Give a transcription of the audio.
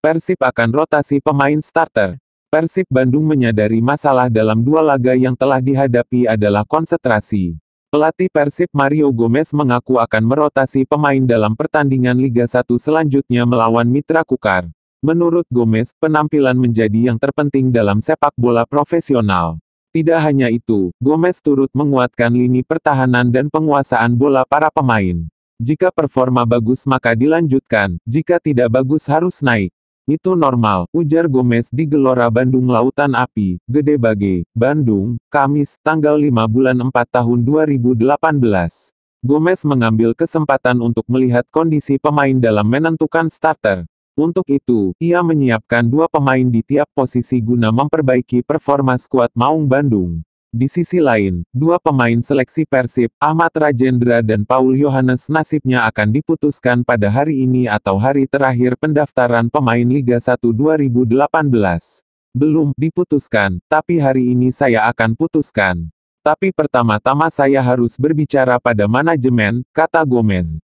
Persib akan rotasi pemain starter. Persib Bandung menyadari masalah dalam dua laga yang telah dihadapi adalah konsentrasi. Pelatih Persib Mario Gomez mengaku akan merotasi pemain dalam pertandingan Liga 1 selanjutnya melawan Mitra Kukar. Menurut Gomez, penampilan menjadi yang terpenting dalam sepak bola profesional. Tidak hanya itu, Gomez turut menguatkan lini pertahanan dan penguasaan bola para pemain. Jika performa bagus maka dilanjutkan, jika tidak bagus harus naik. Itu normal, ujar Gomez di Gelora Bandung Lautan Api, Gede Bage, Bandung, Kamis, tanggal 5 bulan 4 tahun 2018. Gomez mengambil kesempatan untuk melihat kondisi pemain dalam menentukan starter. Untuk itu, ia menyiapkan dua pemain di tiap posisi guna memperbaiki performa skuad Maung Bandung. Di sisi lain, dua pemain seleksi Persib, Ahmad Rajendra dan Paul Yohanes nasibnya akan diputuskan pada hari ini atau hari terakhir pendaftaran pemain Liga 1 2018. Belum diputuskan, tapi hari ini saya akan putuskan. Tapi pertama-tama saya harus berbicara pada manajemen, kata Gomez.